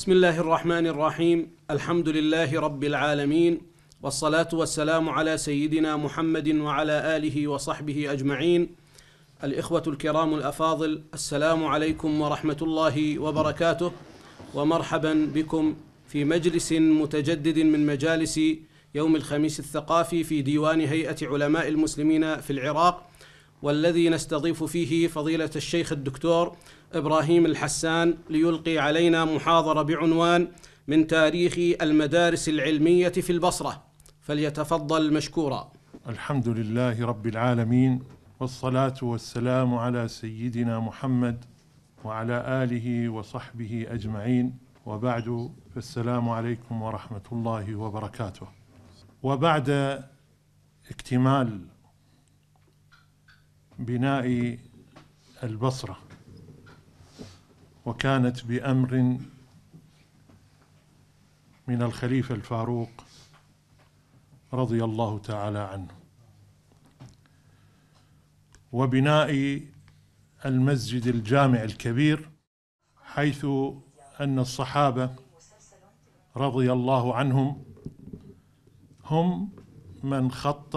بسم الله الرحمن الرحيم الحمد لله رب العالمين والصلاة والسلام على سيدنا محمد وعلى آله وصحبه أجمعين الإخوة الكرام الأفاضل السلام عليكم ورحمة الله وبركاته ومرحبا بكم في مجلس متجدد من مجالس يوم الخميس الثقافي في ديوان هيئة علماء المسلمين في العراق والذي نستضيف فيه فضيلة الشيخ الدكتور إبراهيم الحسان ليلقي علينا محاضرة بعنوان من تاريخ المدارس العلمية في البصرة فليتفضل مشكورا. الحمد لله رب العالمين والصلاة والسلام على سيدنا محمد وعلى آله وصحبه أجمعين وبعد فالسلام عليكم ورحمة الله وبركاته. وبعد اكتمال بناء البصرة وكانت بأمر من الخليفة الفاروق رضي الله تعالى عنه وبناء المسجد الجامع الكبير حيث أن الصحابة رضي الله عنهم هم من خط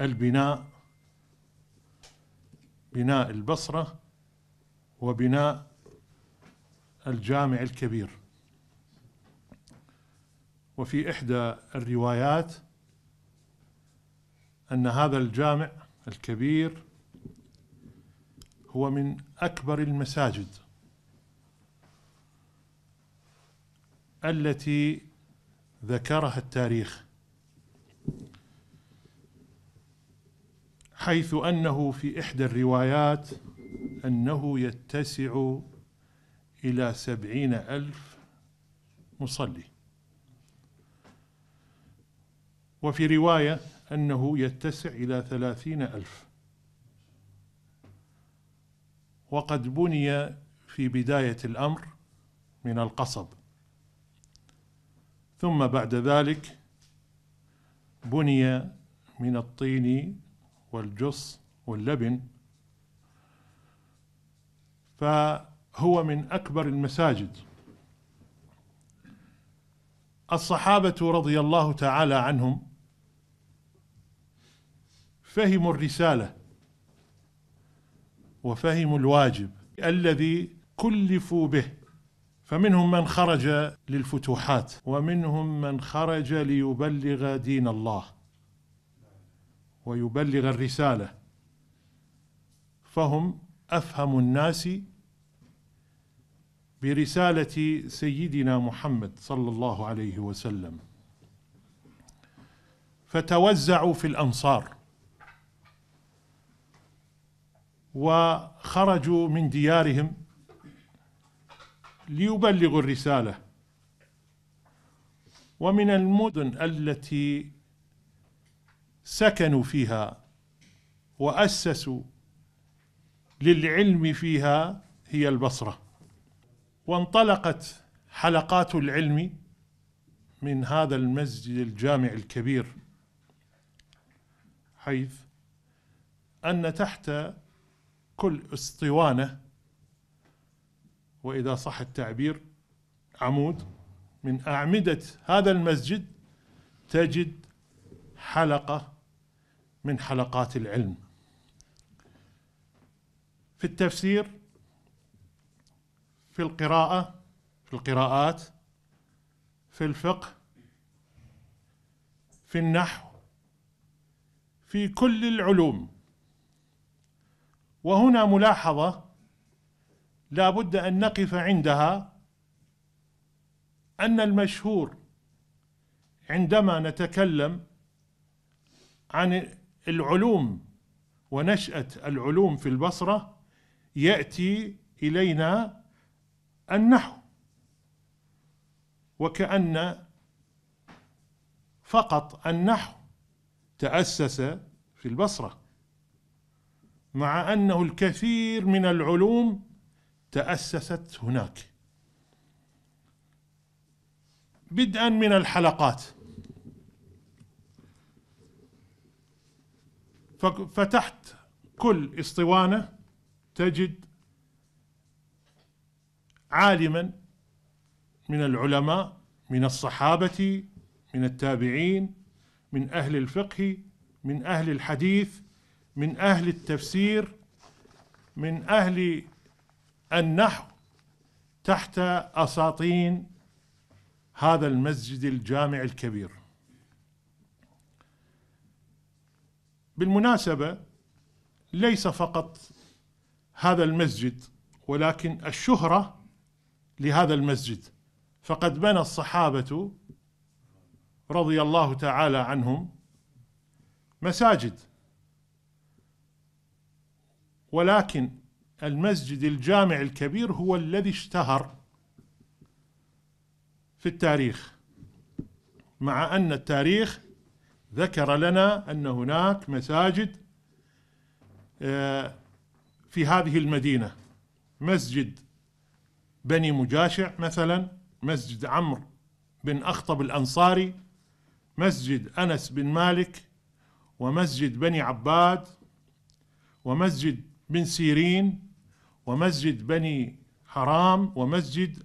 البناء بناء البصرة وبناء الجامع الكبير وفي إحدى الروايات أن هذا الجامع الكبير هو من أكبر المساجد التي ذكرها التاريخ حيث أنه في إحدى الروايات أنه يتسع إلى سبعين ألف مصلي وفي رواية أنه يتسع إلى ثلاثين ألف وقد بني في بداية الأمر من القصب ثم بعد ذلك بني من الطين والجص واللبن فهو من أكبر المساجد الصحابة رضي الله تعالى عنهم فهموا الرسالة وفهموا الواجب الذي كلفوا به فمنهم من خرج للفتوحات ومنهم من خرج ليبلغ دين الله ويبلغ الرسالة فهم أفهم الناس برسالة سيدنا محمد صلى الله عليه وسلم فتوزعوا في الأمصار وخرجوا من ديارهم ليبلغوا الرساله ومن المدن التي سكنوا فيها وأسسوا للعلم فيها هي البصرة وانطلقت حلقات العلم من هذا المسجد الجامع الكبير حيث أن تحت كل اسطوانة وإذا صح التعبير عمود من أعمدة هذا المسجد تجد حلقة من حلقات العلم في التفسير في القراءة في القراءات في الفقه في النحو في كل العلوم وهنا ملاحظة لا بد أن نقف عندها أن المشهور عندما نتكلم عن العلوم ونشأة العلوم في البصرة يأتي إلينا النحو وكأن فقط النحو تأسس في البصرة مع أنه الكثير من العلوم تأسست هناك بدءا من الحلقات فتحت كل اسطوانة تجد عالما من العلماء من الصحابة من التابعين من أهل الفقه من أهل الحديث من أهل التفسير من أهل النحو تحت أساطين هذا المسجد الجامع الكبير بالمناسبة ليس فقط هذا المسجد ولكن الشهرة لهذا المسجد فقد بنى الصحابة رضي الله تعالى عنهم مساجد ولكن المسجد الجامع الكبير هو الذي اشتهر في التاريخ مع أن التاريخ ذكر لنا أن هناك مساجد آه، في هذه المدينة مسجد بني مجاشع مثلا مسجد عمرو بن أخطب الأنصاري مسجد أنس بن مالك ومسجد بني عباد ومسجد بن سيرين ومسجد بني حرام ومسجد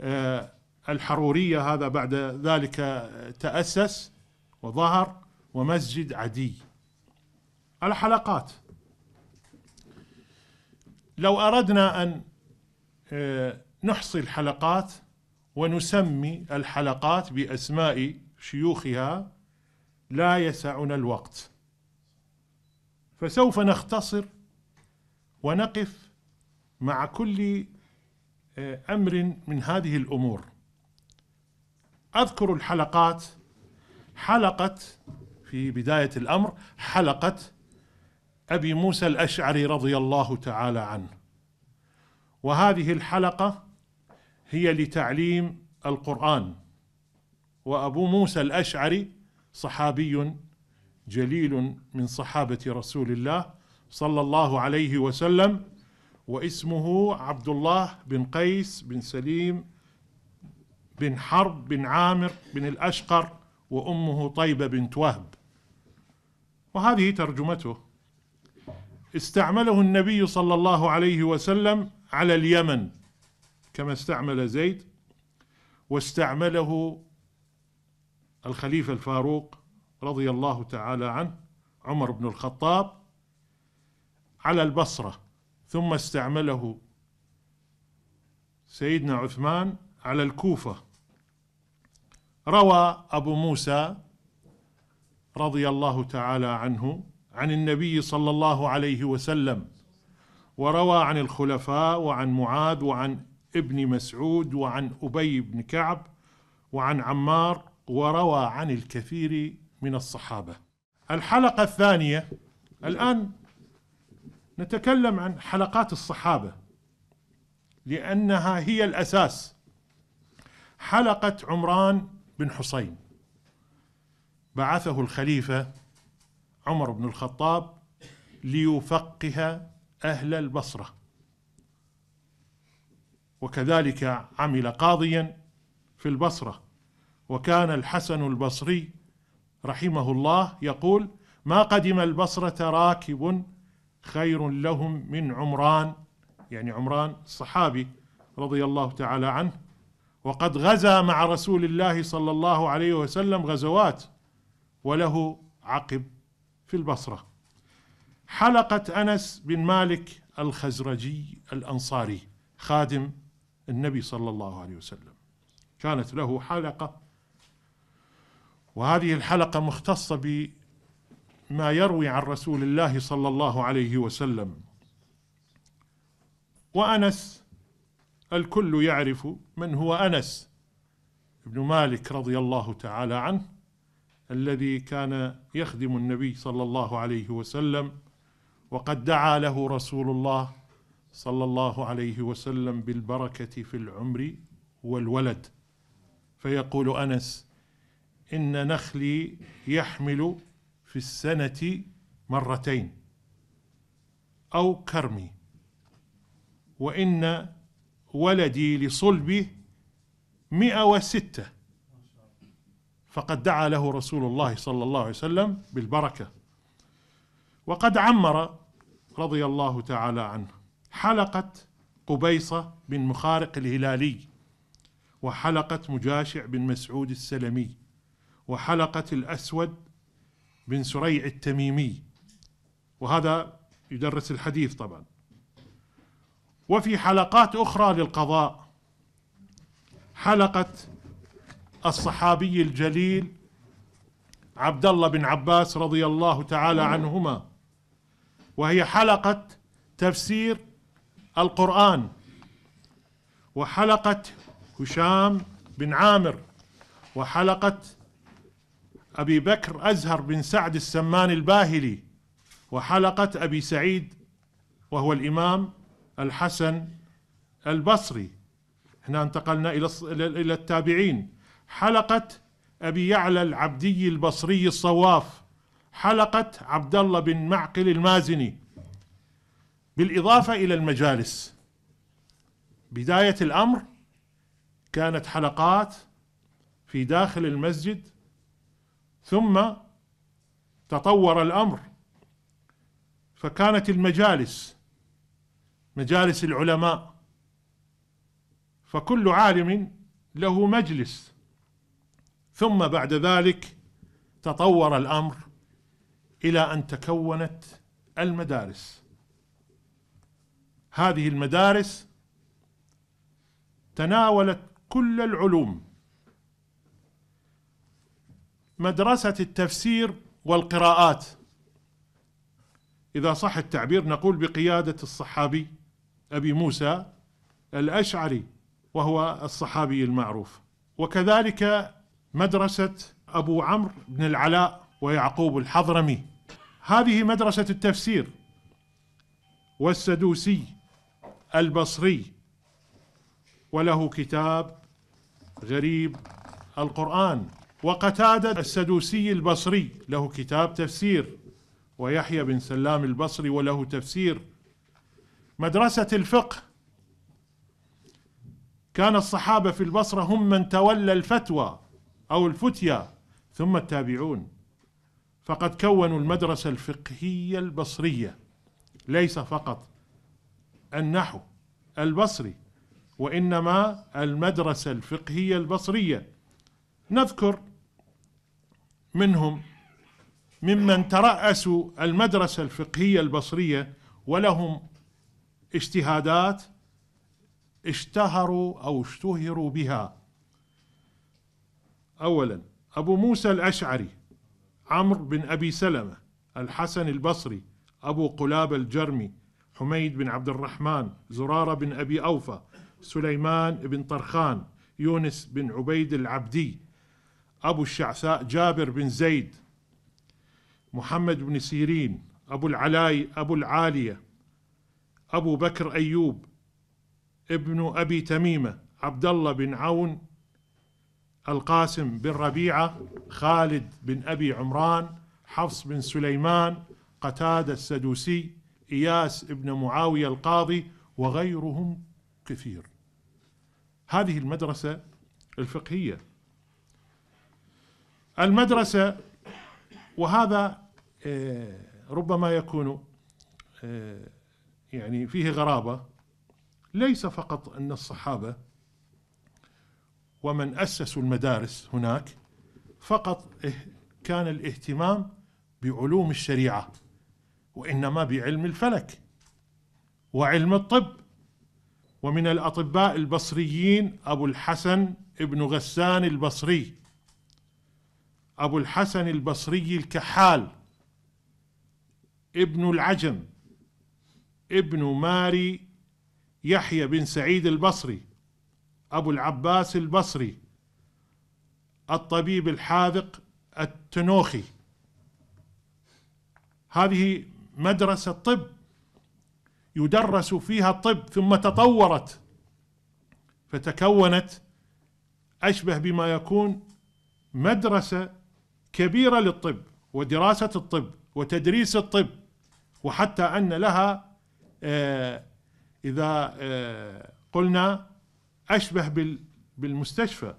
آه، الحرورية هذا بعد ذلك تأسس وظهر ومسجد عدي الحلقات لو أردنا أن آه، نحصي الحلقات ونسمي الحلقات بأسماء شيوخها لا يسعنا الوقت فسوف نختصر ونقف مع كل آه، أمر من هذه الأمور أذكر الحلقات حلقة في بداية الأمر حلقة أبي موسى الأشعري رضي الله تعالى عنه وهذه الحلقة هي لتعليم القرآن وأبو موسى الأشعري صحابي جليل من صحابة رسول الله صلى الله عليه وسلم واسمه عبد الله بن قيس بن سليم بن حرب بن عامر بن الأشقر وأمه طيبة بنت وهب وهذه ترجمته استعمله النبي صلى الله عليه وسلم على اليمن كما استعمل زيد واستعمله الخليفة الفاروق رضي الله تعالى عنه عمر بن الخطاب على البصرة ثم استعمله سيدنا عثمان على الكوفة روى أبو موسى رضي الله تعالى عنه عن النبي صلى الله عليه وسلم وروى عن الخلفاء وعن معاذ وعن ابن مسعود وعن أبي بن كعب وعن عمار وروى عن الكثير من الصحابة الحلقة الثانية الآن نتكلم عن حلقات الصحابة لأنها هي الأساس حلقة عمران بن حسين بعثه الخليفة عمر بن الخطاب ليفقه أهل البصرة وكذلك عمل قاضيا في البصرة وكان الحسن البصري رحمه الله يقول ما قدم البصرة راكب خير لهم من عمران يعني عمران الصحابي رضي الله تعالى عنه وقد غزا مع رسول الله صلى الله عليه وسلم غزوات وله عقب في البصره حلقه انس بن مالك الخزرجي الانصاري خادم النبي صلى الله عليه وسلم كانت له حلقه وهذه الحلقه مختصه بما يروي عن رسول الله صلى الله عليه وسلم وانس الكل يعرف من هو أنس بن مالك رضي الله تعالى عنه الذي كان يخدم النبي صلى الله عليه وسلم وقد دعا له رسول الله صلى الله عليه وسلم بالبركة في العمر والولد فيقول أنس إن نخلي يحمل في السنة مرتين أو كرمي وإن ولدي لصلبه مئة وستة فقد دعا له رسول الله صلى الله عليه وسلم بالبركة وقد عمر رضي الله تعالى عنه حلقة قبيصة بن مخارق الهلالي وحلقة مجاشع بن مسعود السلمي وحلقة الأسود بن سريع التميمي وهذا يدرس الحديث طبعا وفي حلقات اخرى للقضاء حلقه الصحابي الجليل عبد الله بن عباس رضي الله تعالى عنهما وهي حلقه تفسير القران وحلقه هشام بن عامر وحلقه ابي بكر ازهر بن سعد السمان الباهلي وحلقه ابي سعيد وهو الامام الحسن البصري هنا انتقلنا إلى إلى التابعين حلقة أبي يعلى العبدي البصري الصواف حلقة عبد الله بن معقل المازني بالإضافة إلى المجالس بداية الأمر كانت حلقات في داخل المسجد ثم تطور الأمر فكانت المجالس مجالس العلماء فكل عالم له مجلس ثم بعد ذلك تطور الامر الى ان تكونت المدارس هذه المدارس تناولت كل العلوم مدرسه التفسير والقراءات اذا صح التعبير نقول بقياده الصحابي أبي موسى الأشعري وهو الصحابي المعروف وكذلك مدرسة أبو عمرو بن العلاء ويعقوب الحضرمي هذه مدرسة التفسير والسدوسي البصري وله كتاب غريب القرآن وقتادة السدوسي البصري له كتاب تفسير ويحيى بن سلام البصري وله تفسير مدرسة الفقه كان الصحابة في البصرة هم من تولى الفتوى أو الفتية ثم التابعون فقد كونوا المدرسة الفقهية البصرية ليس فقط النحو البصري وإنما المدرسة الفقهية البصرية نذكر منهم ممن ترأسوا المدرسة الفقهية البصرية ولهم اجتهادات اشتهروا او اشتهروا بها اولا ابو موسى الاشعري عمرو بن ابي سلمه الحسن البصري ابو قلاب الجرمي حميد بن عبد الرحمن زراره بن ابي اوفى سليمان بن طرخان يونس بن عبيد العبدي ابو الشعثاء جابر بن زيد محمد بن سيرين ابو العلاي ابو العاليه أبو بكر أيوب ابن أبي تميمة عبد الله بن عون القاسم بن ربيعة خالد بن أبي عمران حفص بن سليمان قتادة السدوسي إياس بن معاوية القاضي وغيرهم كثير هذه المدرسة الفقهية المدرسة وهذا آه، ربما يكون آه، يعني فيه غرابة ليس فقط أن الصحابة ومن أسسوا المدارس هناك فقط إه-، كان الاهتمام بعلوم الشريعة وإنما بعلم الفلك وعلم الطب ومن الأطباء البصريين أبو الحسن ابن غسان البصري أبو الحسن البصري الكحال ابن العجم ابن ماري يحيى بن سعيد البصري أبو العباس البصري الطبيب الحاذق التنوخي هذه مدرسة طب يدرس فيها الطب ثم تطورت فتكونت أشبه بما يكون مدرسة كبيرة للطب ودراسة الطب وتدريس الطب وحتى أن لها آه، إذا آه، قلنا أشبه بالمستشفى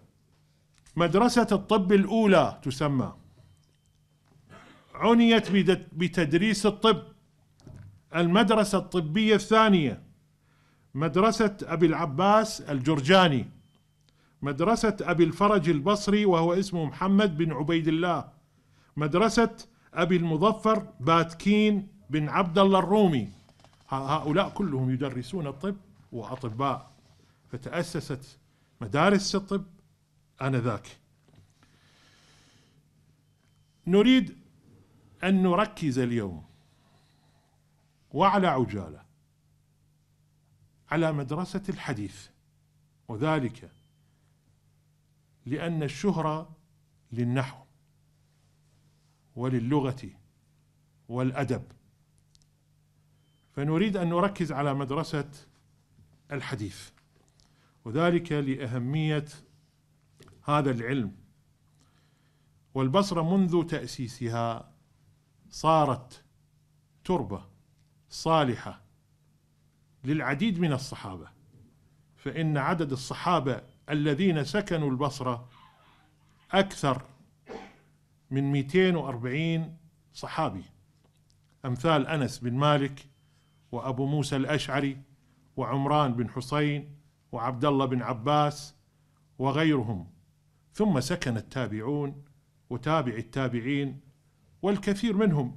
مدرسة الطب الأولى تسمى عنيت بتدريس الطب المدرسة الطبية الثانية مدرسة أبي العباس الجرجاني مدرسة أبي الفرج البصري وهو اسمه محمد بن عبيد الله مدرسة أبي المظفر باتكين بن عبد الله الرومي هؤلاء كلهم يدرسون الطب وأطباء فتأسست مدارس الطب آنذاك نريد أن نركز اليوم وعلى عجالة على مدرسة الحديث وذلك لأن الشهرة للنحو وللغة والأدب فنريد أن نركز على مدرسة الحديث وذلك لأهمية هذا العلم والبصرة منذ تأسيسها صارت تربة صالحة للعديد من الصحابة فإن عدد الصحابة الذين سكنوا البصرة أكثر من 240 صحابي أمثال أنس بن مالك وأبو موسى الأشعري وعمران بن حسين وعبد الله بن عباس وغيرهم ثم سكن التابعون وتابع التابعين والكثير منهم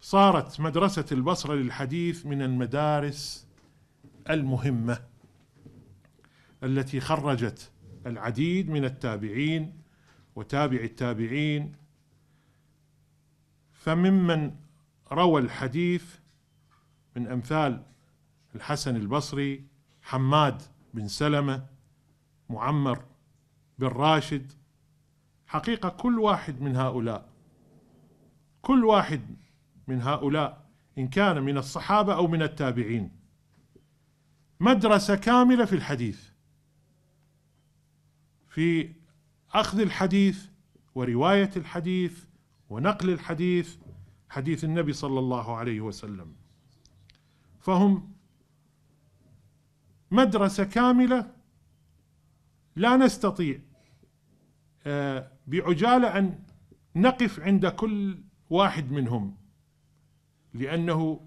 صارت مدرسة البصرة للحديث من المدارس المهمة التي خرجت العديد من التابعين وتابع التابعين فممن روى الحديث من أمثال الحسن البصري حماد بن سلمة معمر بن راشد حقيقة كل واحد من هؤلاء كل واحد من هؤلاء إن كان من الصحابة أو من التابعين مدرسة كاملة في الحديث في أخذ الحديث ورواية الحديث ونقل الحديث حديث النبي صلى الله عليه وسلم فهم مدرسة كاملة لا نستطيع آه، بعجالة أن نقف عند كل واحد منهم لأنه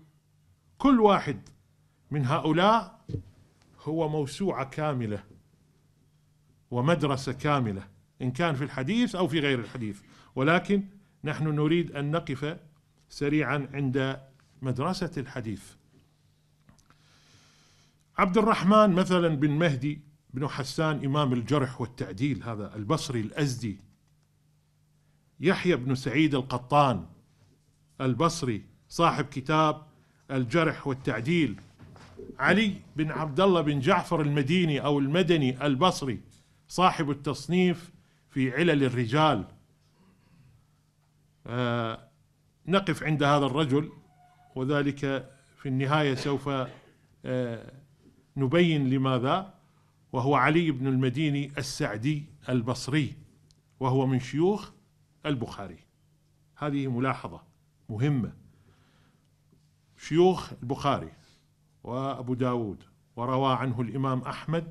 كل واحد من هؤلاء هو موسوعة كاملة ومدرسة كاملة إن كان في الحديث أو في غير الحديث ولكن نحن نريد أن نقف سريعا عند مدرسة الحديث عبد الرحمن مثلا بن مهدي بن حسان إمام الجرح والتعديل هذا البصري الأزدي يحيى بن سعيد القطان البصري صاحب كتاب الجرح والتعديل علي بن عبد الله بن جعفر المديني أو المدني البصري صاحب التصنيف في علل الرجال آه نقف عند هذا الرجل وذلك في النهاية سوف آه نبين لماذا وهو علي بن المديني السعدي البصري وهو من شيوخ البخاري هذه ملاحظة مهمة شيوخ البخاري وأبو داود وروى عنه الإمام أحمد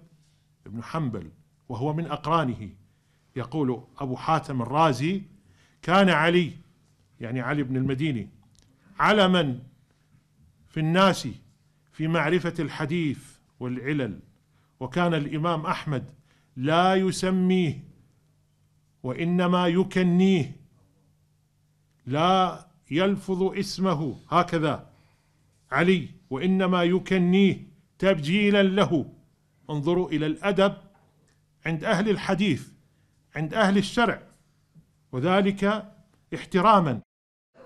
بن حنبل وهو من أقرانه يقول أبو حاتم الرازي كان علي يعني علي بن المديني علما في الناس في معرفة الحديث والعلل وكان الامام احمد لا يسميه وانما يكنيه لا يلفظ اسمه هكذا علي وانما يكنيه تبجيلا له انظروا الى الادب عند اهل الحديث عند اهل الشرع وذلك احتراما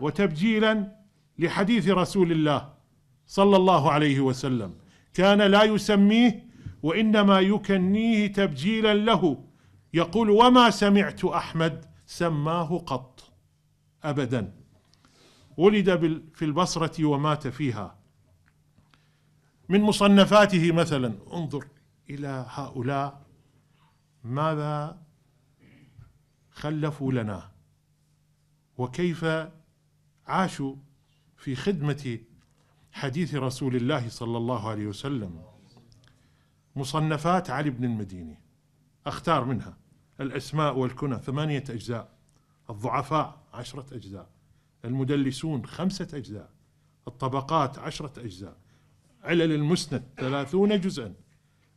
وتبجيلا لحديث رسول الله صلى الله عليه وسلم كان لا يسميه وإنما يكنيه تبجيلا له يقول وما سمعت أحمد سماه قط أبدا ولد في البصرة ومات فيها من مصنفاته مثلا انظر إلى هؤلاء ماذا خلفوا لنا وكيف عاشوا في خدمة حديث رسول الله صلى الله عليه وسلم مصنفات علي بن المديني أختار منها الأسماء والكنى ثمانية أجزاء الضعفاء عشرة أجزاء المدلسون خمسة أجزاء الطبقات عشرة أجزاء علل المسند ثلاثون جزءا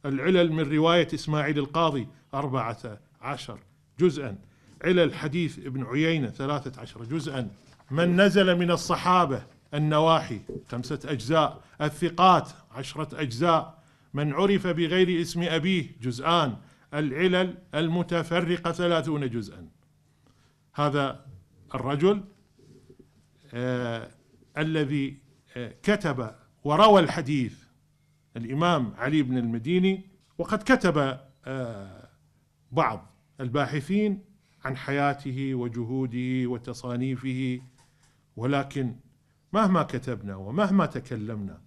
العلل من رواية إسماعيل القاضي أربعة عشر جزءا علل حديث ابن عيينة ثلاثة عشر جزءا من نزل من الصحابة النواحي خمسة أجزاء الثقات عشرة أجزاء من عرف بغير اسم أبيه جزءان العلل المتفرقة ثلاثون جزءا هذا الرجل آه الذي آه كتب وروى الحديث الإمام علي بن المديني وقد كتب آه بعض الباحثين عن حياته وجهوده وتصانيفه ولكن مهما كتبنا ومهما تكلمنا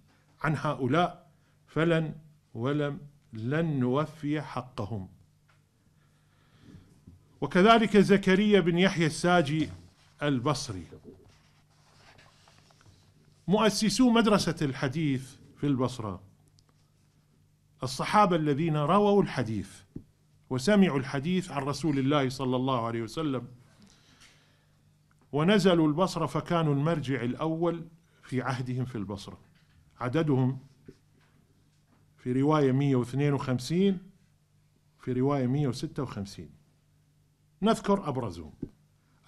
عن هؤلاء فلن ولم لن نوفي حقهم وكذلك زكريا بن يحيى الساجي البصري مؤسسو مدرسة الحديث في البصرة الصحابة الذين رووا الحديث وسمعوا الحديث عن رسول الله صلى الله عليه وسلم ونزلوا البصرة فكانوا المرجع الأول في عهدهم في البصرة عددهم في رواية 152 في رواية 156 نذكر أبرزهم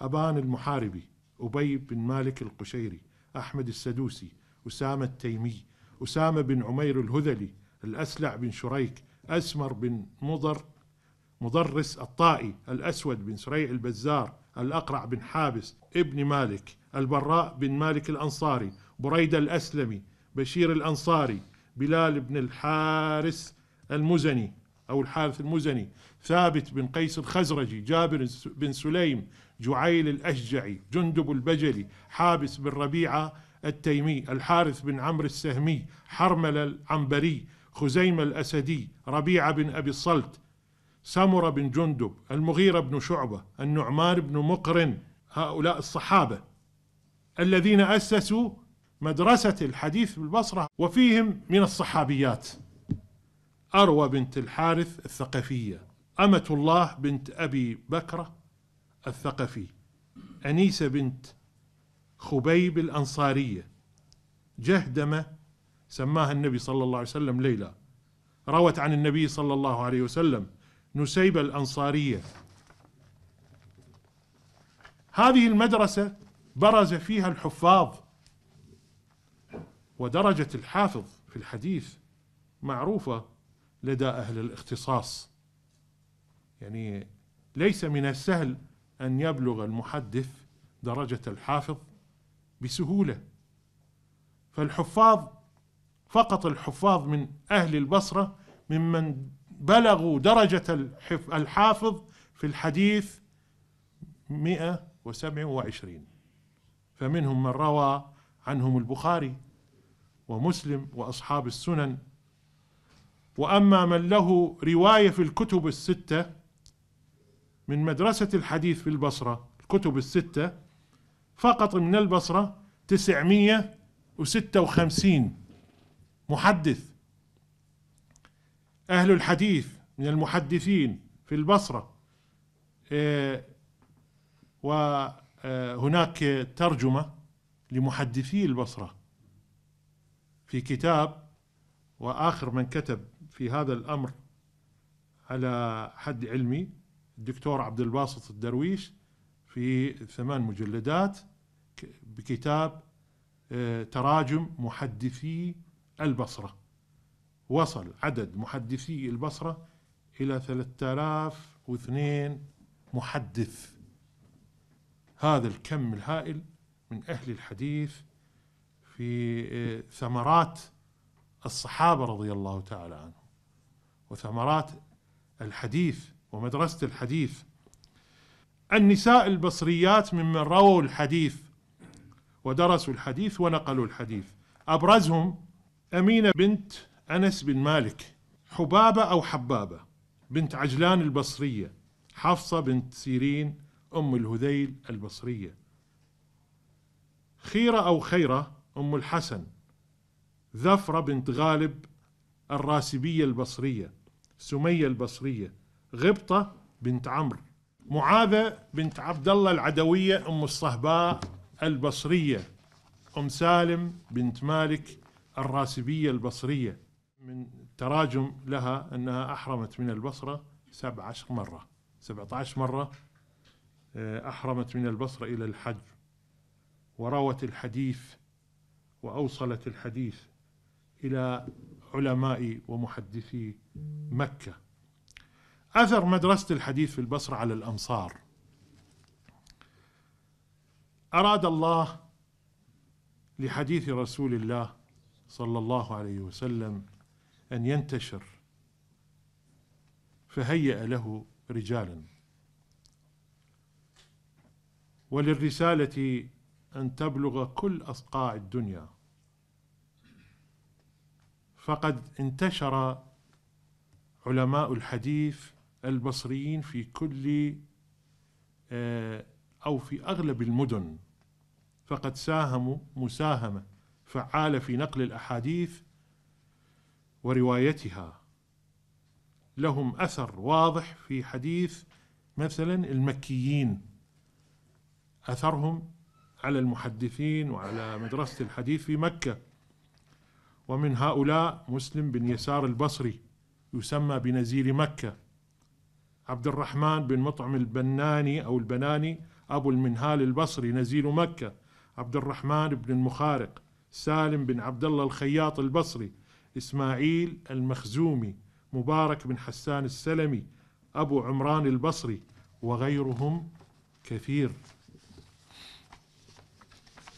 أبان المحاربي أبي بن مالك القشيري أحمد السدوسي أسامة التيمي أسامة بن عمير الهذلي الأسلع بن شريك أسمر بن مضر مضرس الطائي الأسود بن سريع البزار الأقرع بن حابس ابن مالك البراء بن مالك الأنصاري بريدة الأسلمي بشير الأنصاري بلال بن الحارس المزني أو الحارث المزني ثابت بن قيس الخزرجي جابر بن سليم جعيل الأشجعي جندب البجلي حابس بن ربيعة التيمي الحارث بن عمرو السهمي حرمل العنبري خزيمة الأسدي ربيعة بن أبي الصلت سمرة بن جندب المغيرة بن شعبة النعمان بن مقرن هؤلاء الصحابة الذين أسسوا مدرسة الحديث بالبصرة وفيهم من الصحابيات أروى بنت الحارث الثقفية أمة الله بنت أبي بكرة الثقفي أنيسة بنت خبيب الأنصارية جهدمة سماها النبي صلى الله عليه وسلم ليلى روت عن النبي صلى الله عليه وسلم نسيبة الأنصارية هذه المدرسة برز فيها الحفاظ ودرجة الحافظ في الحديث معروفة لدى أهل الاختصاص يعني ليس من السهل أن يبلغ المحدث درجة الحافظ بسهولة فالحفاظ فقط الحفاظ من أهل البصرة ممن بلغوا درجة الحافظ في الحديث 127 فمنهم من روى عنهم البخاري ومسلم وأصحاب السنن وأما من له رواية في الكتب الستة من مدرسة الحديث في البصرة الكتب الستة فقط من البصرة تسعمية وستة وخمسين محدث أهل الحديث من المحدثين في البصرة إيه، وهناك إيه، ترجمة لمحدثي البصرة في كتاب وآخر من كتب في هذا الأمر على حد علمي الدكتور عبد الباسط الدرويش في ثمان مجلدات بكتاب إيه، تراجم محدثي البصره وصل عدد محدثي البصرة إلى 3002 محدث هذا الكم الهائل من أهل الحديث في آه، ثمرات الصحابة رضي الله تعالى عنهم وثمرات الحديث ومدرسة الحديث النساء البصريات ممن رووا الحديث ودرسوا الحديث ونقلوا الحديث أبرزهم أمينة بنت أنس بن مالك حبابة أو حبابة بنت عجلان البصرية حفصة بنت سيرين أم الهذيل البصرية خيرة أو خيرة أم الحسن ذفرة بنت غالب الراسبية البصرية سمية البصرية غبطة بنت عمرو معاذة بنت عبد الله العدوية أم الصهباء البصرية أم سالم بنت مالك الراسبية البصرية من تراجم لها أنها أحرمت من البصرة 17 مرة 17 مرة آه، أحرمت من البصرة إلى الحج وروت الحديث وأوصلت الحديث إلى علماء ومحدثي مكة أثر مدرسة الحديث في البصرة على الأمصار أراد الله لحديث رسول الله صلى الله عليه وسلم أن ينتشر فهيأ له رجالا وللرسالة أن تبلغ كل أصقاع الدنيا فقد انتشر علماء الحديث البصريين في كل آه، أو في أغلب المدن فقد ساهموا مساهمة فعالة في نقل الأحاديث وروايتها لهم أثر واضح في حديث مثلا المكيين أثرهم على المحدثين وعلى مدرسة الحديث في مكة ومن هؤلاء مسلم بن يسار البصري يسمى بنزير مكة عبد الرحمن بن مطعم البناني أو البناني أبو المنهال البصري نزيل مكة عبد الرحمن بن المخارق سالم بن عبد الله الخياط البصري إسماعيل المخزومي مبارك بن حسان السلمي أبو عمران البصري وغيرهم كثير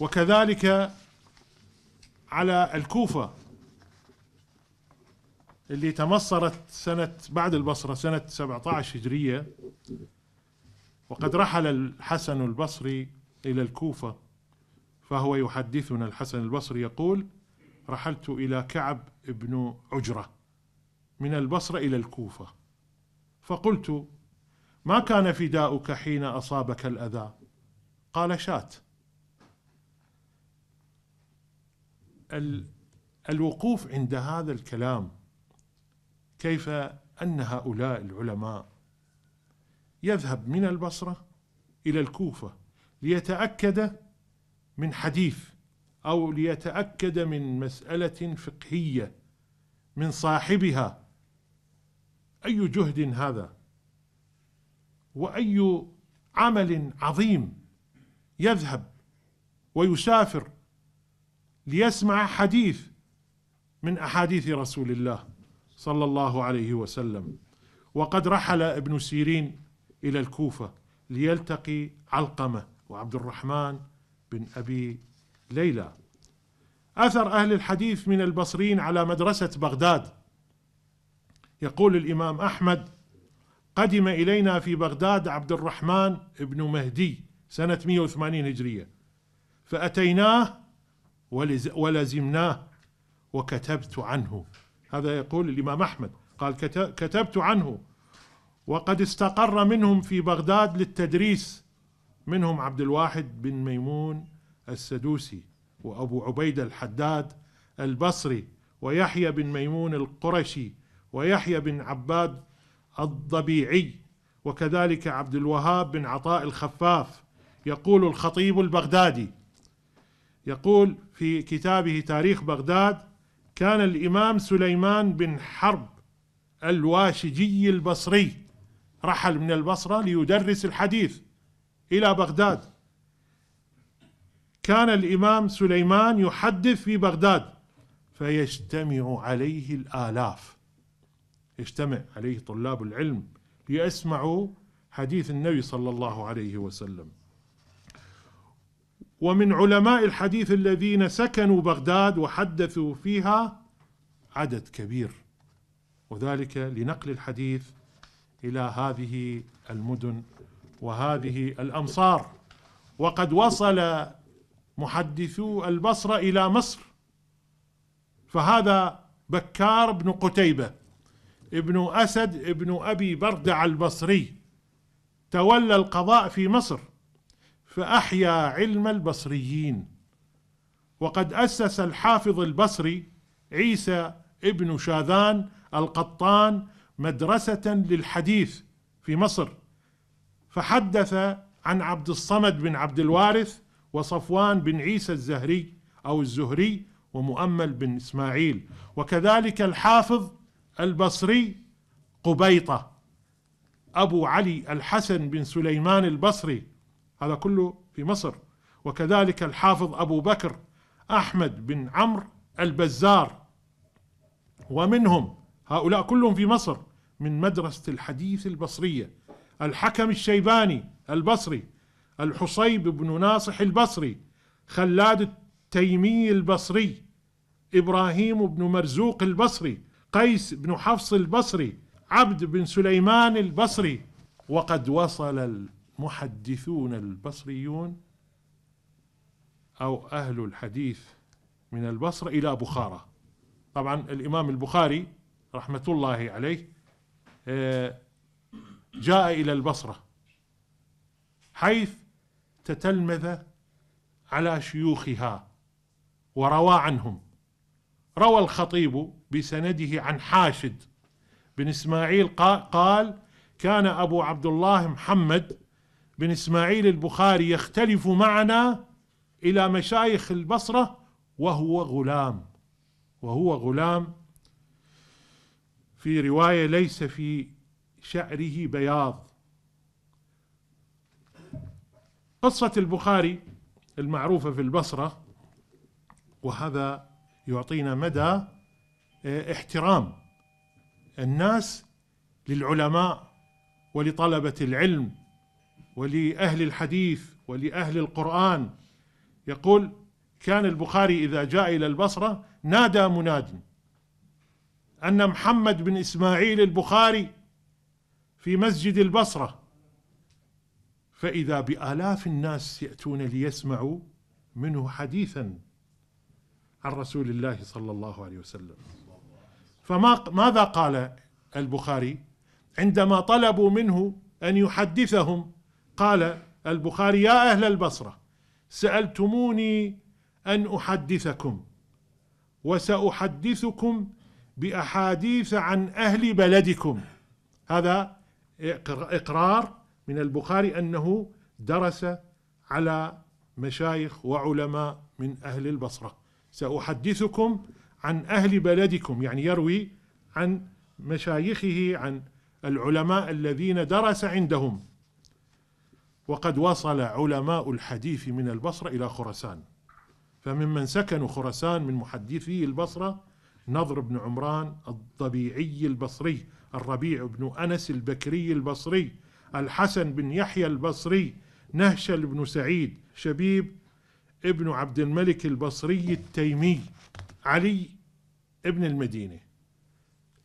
وكذلك على الكوفة اللي تمصرت سنة بعد البصرة سنة 17 هجرية وقد رحل الحسن البصري إلى الكوفة فهو يحدثنا الحسن البصري يقول رحلت إلى كعب بن عجرة من البصرة إلى الكوفة فقلت ما كان فداؤك حين أصابك الأذى قال شات الوقوف عند هذا الكلام كيف أن هؤلاء العلماء يذهب من البصرة إلى الكوفة ليتأكد من حديث أو ليتأكد من مسألة فقهية من صاحبها أي جهد هذا وأي عمل عظيم يذهب ويسافر ليسمع حديث من أحاديث رسول الله صلى الله عليه وسلم وقد رحل ابن سيرين إلى الكوفة ليلتقي علقمة وعبد الرحمن بن أبي ليلى أثر أهل الحديث من البصريين على مدرسة بغداد يقول الإمام أحمد قدم إلينا في بغداد عبد الرحمن بن مهدي سنة 180 هجرية فأتيناه ولزمناه وكتبت عنه هذا يقول الإمام أحمد قال كتبت عنه وقد استقر منهم في بغداد للتدريس منهم عبد الواحد بن ميمون السدوسي وأبو عبيد الحداد البصري ويحيى بن ميمون القرشي ويحيى بن عباد الضبيعي وكذلك عبد الوهاب بن عطاء الخفاف يقول الخطيب البغدادي يقول في كتابه تاريخ بغداد كان الإمام سليمان بن حرب الواشجي البصري رحل من البصرة ليدرس الحديث إلى بغداد كان الإمام سليمان يحدث في بغداد فيجتمع عليه الآلاف يجتمع عليه طلاب العلم ليسمعوا حديث النبي صلى الله عليه وسلم ومن علماء الحديث الذين سكنوا بغداد وحدثوا فيها عدد كبير وذلك لنقل الحديث الى هذه المدن وهذه الامصار وقد وصل محدثو البصرة إلى مصر فهذا بكار بن قتيبة ابن أسد ابن أبي بردع البصري تولى القضاء في مصر فأحيا علم البصريين وقد أسس الحافظ البصري عيسى ابن شاذان القطان مدرسة للحديث في مصر فحدث عن عبد الصمد بن عبد الوارث وصفوان بن عيسى الزهري أو الزهري ومؤمل بن إسماعيل وكذلك الحافظ البصري قبيطة أبو علي الحسن بن سليمان البصري هذا كله في مصر وكذلك الحافظ أبو بكر أحمد بن عمرو البزار ومنهم هؤلاء كلهم في مصر من مدرسة الحديث البصرية الحكم الشيباني البصري الحصيب بن ناصح البصري خلاد التيمي البصري إبراهيم بن مرزوق البصري قيس بن حفص البصري عبد بن سليمان البصري وقد وصل المحدثون البصريون أو أهل الحديث من البصرة إلى بخارى طبعا الإمام البخاري رحمة الله عليه آه، جاء إلى البصرة حيث تتلمذ على شيوخها وروى عنهم روى الخطيب بسنده عن حاشد بن اسماعيل قال كان ابو عبد الله محمد بن اسماعيل البخاري يختلف معنا الى مشايخ البصره وهو غلام وهو غلام في روايه ليس في شعره بياض قصة البخاري المعروفة في البصرة وهذا يعطينا مدى آه، احترام الناس للعلماء ولطلبة العلم ولأهل الحديث ولأهل القرآن يقول كان البخاري إذا جاء إلى البصرة نادى مناد أن محمد بن إسماعيل البخاري في مسجد البصرة فإذا بآلاف الناس يأتون ليسمعوا منه حديثا عن رسول الله صلى الله عليه وسلم فما ماذا قال البخاري عندما طلبوا منه أن يحدثهم قال البخاري يا أهل البصرة سألتموني أن أحدثكم وسأحدثكم بأحاديث عن أهل بلدكم هذا إقرار من البخاري انه درس على مشايخ وعلماء من اهل البصره ساحدثكم عن اهل بلدكم يعني يروي عن مشايخه عن العلماء الذين درس عندهم وقد وصل علماء الحديث من البصره الى خراسان فممن سكنوا خراسان من محدثي البصره نضر بن عمران الضبيعي البصري الربيع بن انس البكري البصري الحسن بن يحيى البصري نهشل بن سعيد شبيب ابن عبد الملك البصري التيمي علي ابن المدينة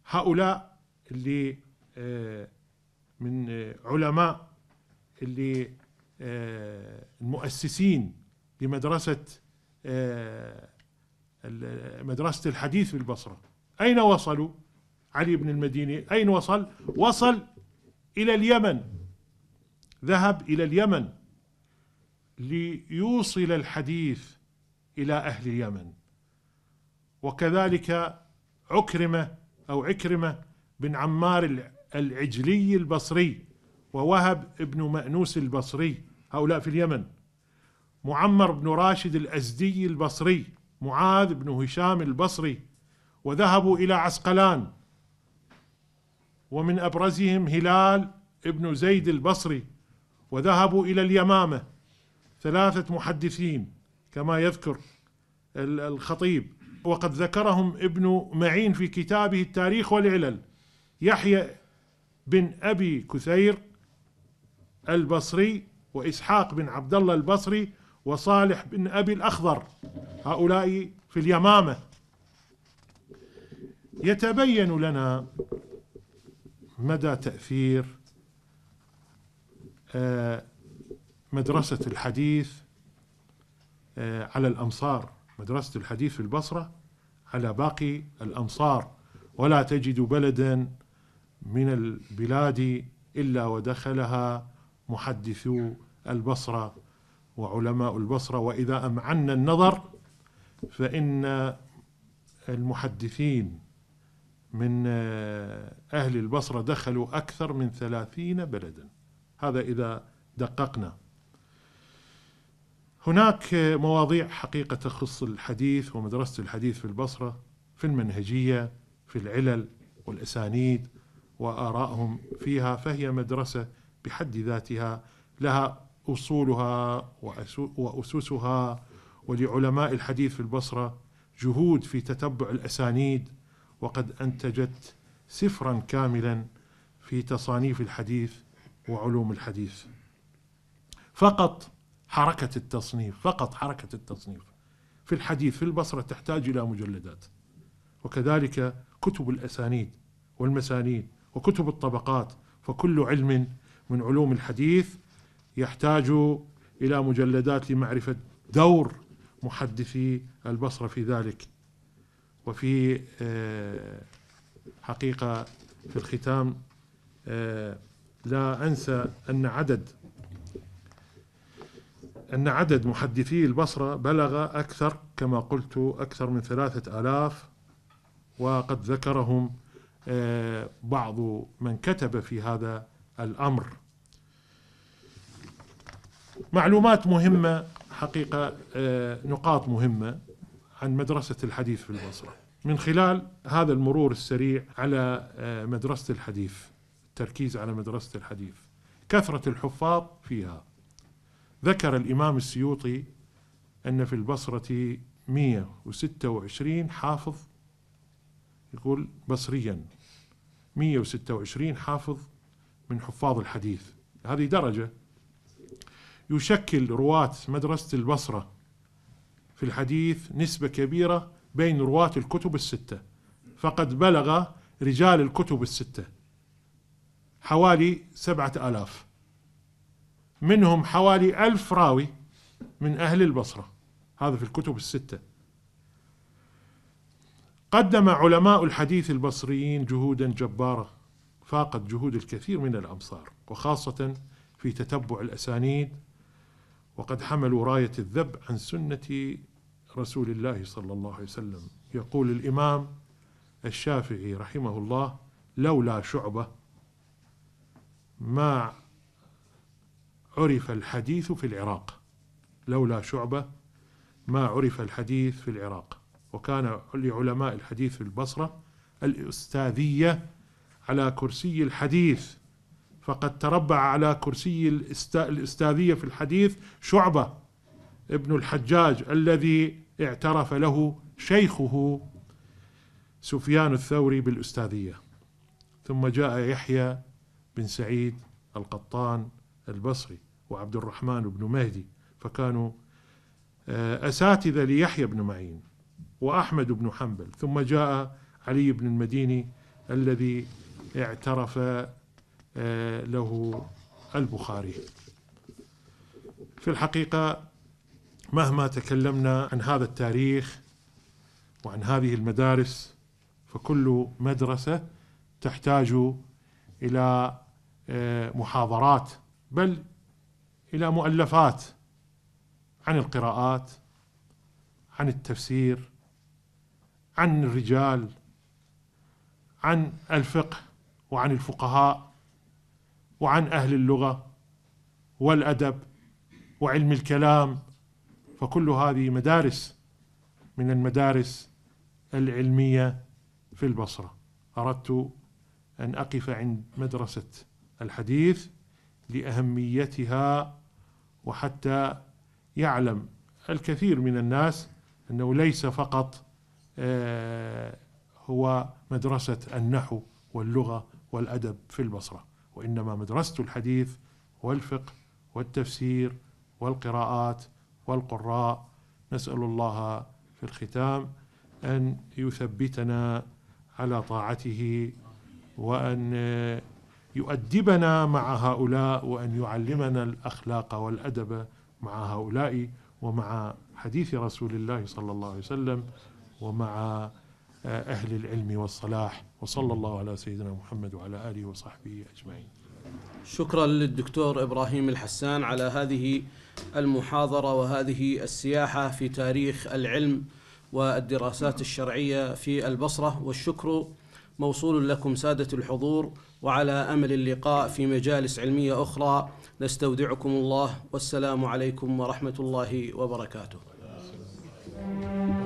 هؤلاء اللي آه، من علماء اللي آه، المؤسسين لمدرسة آه، مدرسة الحديث في البصرة أين وصلوا علي بن المدينة أين وصل وصل إلى اليمن ذهب إلى اليمن ليوصل الحديث إلى أهل اليمن وكذلك عكرمة أو عكرمة بن عمار العجلي البصري ووهب ابن مأنوس البصري هؤلاء في اليمن معمر بن راشد الأزدي البصري معاذ بن هشام البصري وذهبوا إلى عسقلان ومن أبرزهم هلال ابن زيد البصري وذهبوا إلى اليمامة ثلاثة محدثين كما يذكر الخطيب وقد ذكرهم ابن معين في كتابه التاريخ والعلل يحيى بن أبي كثير البصري وإسحاق بن عبد الله البصري وصالح بن أبي الأخضر هؤلاء في اليمامة يتبين لنا مدى تأثير آه، مدرسة الحديث آه، على الأمصار مدرسة الحديث في البصرة على باقي الأمصار ولا تجد بلدا من البلاد إلا ودخلها محدثو البصرة وعلماء البصرة وإذا أمعنا النظر فإن المحدثين من آه، أهل البصرة دخلوا أكثر من ثلاثين بلدا هذا إذا دققنا هناك مواضيع حقيقة تخص الحديث ومدرسة الحديث في البصرة في المنهجية في العلل والأسانيد وآرائهم فيها فهي مدرسة بحد ذاتها لها أصولها وأسسها ولعلماء الحديث في البصرة جهود في تتبع الأسانيد وقد أنتجت سفرا كاملا في تصانيف الحديث وعلوم الحديث فقط حركة التصنيف فقط حركة التصنيف في الحديث في البصرة تحتاج إلى مجلدات وكذلك كتب الأسانيد والمسانيد وكتب الطبقات فكل علم من علوم الحديث يحتاج إلى مجلدات لمعرفة دور محدثي البصرة في ذلك وفي آه، حقيقة في الختام آه، لا أنسى أن عدد أن عدد محدثي البصرة بلغ أكثر كما قلت أكثر من ثلاثة آلاف وقد ذكرهم آه، بعض من كتب في هذا الأمر معلومات مهمة حقيقة نقاط مهمة عن مدرسة الحديث في البصرة من خلال هذا المرور السريع على آه، مدرسة الحديث التركيز على مدرسة الحديث كثرة الحفاظ فيها ذكر الإمام السيوطي أن في البصرة 126 حافظ يقول بصريا 126 حافظ من حفاظ الحديث هذه درجة يشكل رواة مدرسة البصرة في الحديث نسبة كبيرة بين رواة الكتب الستة فقد بلغ رجال الكتب الستة حوالي سبعة آلاف منهم حوالي ألف راوي من أهل البصرة هذا في الكتب الستة قدم علماء الحديث البصريين جهودا جبارة فاقت جهود الكثير من الأمصار وخاصة في تتبع الأسانيد وقد حملوا راية الذب عن سنة رسول الله صلى الله عليه وسلم يقول الإمام الشافعي رحمه الله لولا شعبة ما عرف الحديث في العراق لولا شعبة ما عرف الحديث في العراق وكان لعلماء الحديث في البصرة الأستاذية على كرسي الحديث فقد تربع على كرسي الأستاذية في الحديث شعبة ابن الحجاج الذي اعترف له شيخه سفيان الثوري بالأستاذية ثم جاء يحيى بن سعيد القطان البصري وعبد الرحمن بن مهدي فكانوا آه، أساتذة ليحيى بن معين وأحمد بن حنبل ثم جاء علي بن المديني الذي اعترف آه، له البخاري في الحقيقة مهما تكلمنا عن هذا التاريخ وعن هذه المدارس فكل مدرسة تحتاج إلى آه، محاضرات بل إلى مؤلفات عن القراءات عن التفسير عن الرجال عن الفقه وعن الفقهاء وعن أهل اللغة والأدب وعلم الكلام فكل هذه مدارس من المدارس العلمية في البصرة أردت أن أقف عند مدرسة الحديث لأهميتها وحتى يعلم الكثير من الناس أنه ليس فقط آه، هو مدرسة النحو واللغة والأدب في البصرة وإنما مدرسة الحديث والفقه والتفسير والقراءات والقراء نسأل الله في الختام أن يثبتنا على طاعته وأن يؤدبنا مع هؤلاء وأن يعلمنا الأخلاق والأدب مع هؤلاء ومع حديث رسول الله صلى الله عليه وسلم ومع أهل العلم والصلاح وصلى الله على سيدنا محمد وعلى آله وصحبه أجمعين شكرا للدكتور إبراهيم الحسان على هذه المحاضرة وهذه السياحة في تاريخ العلم والدراسات الشرعية في البصرة والشكر موصول لكم سادة الحضور وعلى أمل اللقاء في مجالس علمية أخرى نستودعكم الله والسلام عليكم ورحمة الله وبركاته